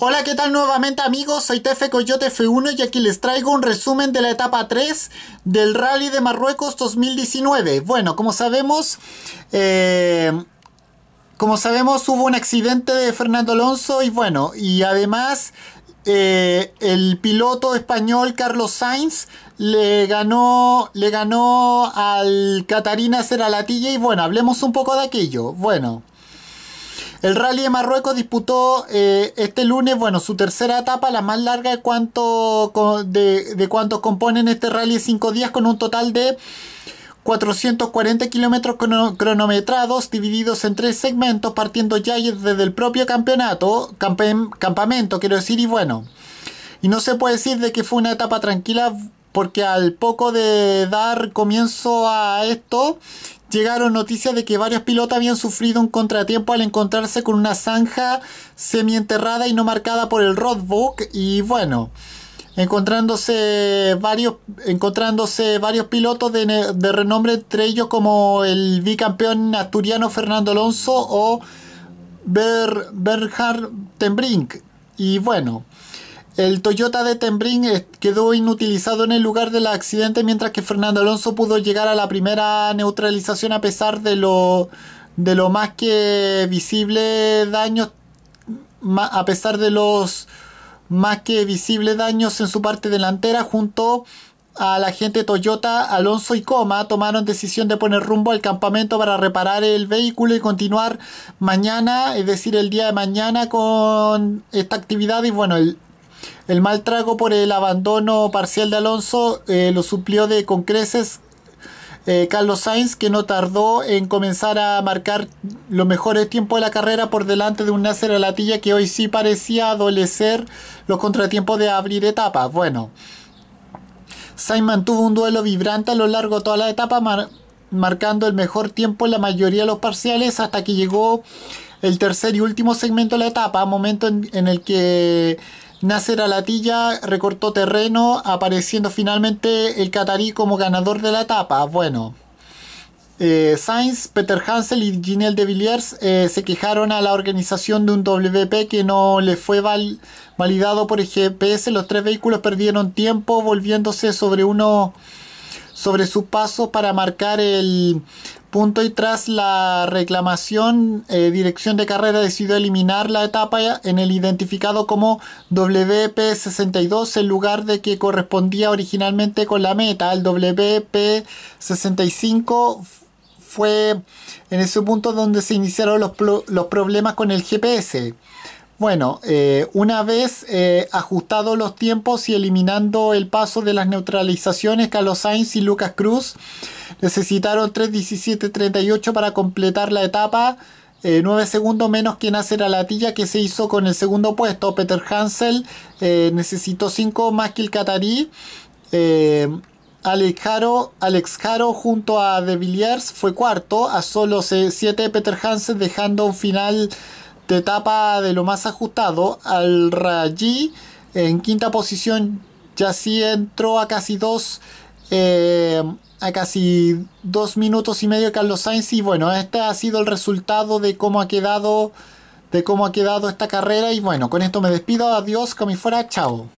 Hola, ¿qué tal nuevamente amigos? Soy Tefe Coyote F1 y aquí les traigo un resumen de la etapa 3 del Rally de Marruecos 2019. Bueno, como sabemos, eh, como sabemos hubo un accidente de Fernando Alonso y bueno, y además eh, el piloto español Carlos Sainz le ganó, le ganó al Catarina Seralatilla y bueno, hablemos un poco de aquello. Bueno. El Rally de Marruecos disputó eh, este lunes, bueno, su tercera etapa, la más larga de, cuánto de, de cuantos componen este Rally cinco 5 días, con un total de 440 kilómetros cronometrados divididos en tres segmentos, partiendo ya desde el propio campeonato, campamento, quiero decir, y bueno. Y no se puede decir de que fue una etapa tranquila porque al poco de dar comienzo a esto, llegaron noticias de que varios pilotos habían sufrido un contratiempo al encontrarse con una zanja semienterrada y no marcada por el roadbook y bueno, encontrándose varios, encontrándose varios pilotos de, renombre, entre ellos como el bicampeón asturiano Fernando Alonso o Ber, Berhard Tenbrink. Y bueno, el Toyota de Tembrín quedó inutilizado en el lugar del accidente mientras que Fernando Alonso pudo llegar a la primera neutralización a pesar de lo, de lo más que visible daños a pesar de los más que visibles daños en su parte delantera junto a la gente Toyota, Alonso y Coma tomaron decisión de poner rumbo al campamento para reparar el vehículo y continuar mañana, es decir, el día de mañana con esta actividad y bueno, el, el mal trago por el abandono parcial de Alonso eh, lo suplió de con creces eh, Carlos Sainz, que no tardó en comenzar a marcar los mejores tiempos de la carrera por delante de un Nasser Latilla que hoy sí parecía adolecer los contratiempos de abrir etapas. Bueno, Sainz mantuvo un duelo vibrante a lo largo de toda la etapa, marcando el mejor tiempo en la mayoría de los parciales hasta que llegó el tercer y último segmento de la etapa, momento en el que Nasser Alatilla recortó terreno, apareciendo finalmente el catarí como ganador de la etapa. Bueno, eh, Sainz, Peter Hansel y Ginelle de Villiers eh, se quejaron a la organización de un WP que no le fue validado por el GPS. Los tres vehículos perdieron tiempo volviéndose sobre uno sobre su paso para marcar el Punto y tras la reclamación, eh, Dirección de Carrera decidió eliminar la etapa en el identificado como WP62 en lugar de que correspondía originalmente con la meta. El WP65 fue en ese punto donde se iniciaron los, los problemas con el GPS. Bueno, eh, una vez eh, ajustados los tiempos y eliminando el paso de las neutralizaciones, Carlos Sainz y Lucas Cruz necesitaron 3.17.38 para completar la etapa. 9 eh, segundos menos que Nasser Alatilla que se hizo con el segundo puesto. Peter Hansel necesitó 5 más que el Qatarí Alex, Haro Alex junto a De Villiers fue cuarto a solo 7 Peter Hansel dejando un final de etapa de lo más ajustado, al Rayi en quinta posición, ya sí entró a casi dos. Eh, a casi dos minutos y medio Carlos Sainz y bueno este ha sido el resultado de cómo ha quedado de cómo ha quedado esta carrera y bueno con esto me despido adiós como fuera chao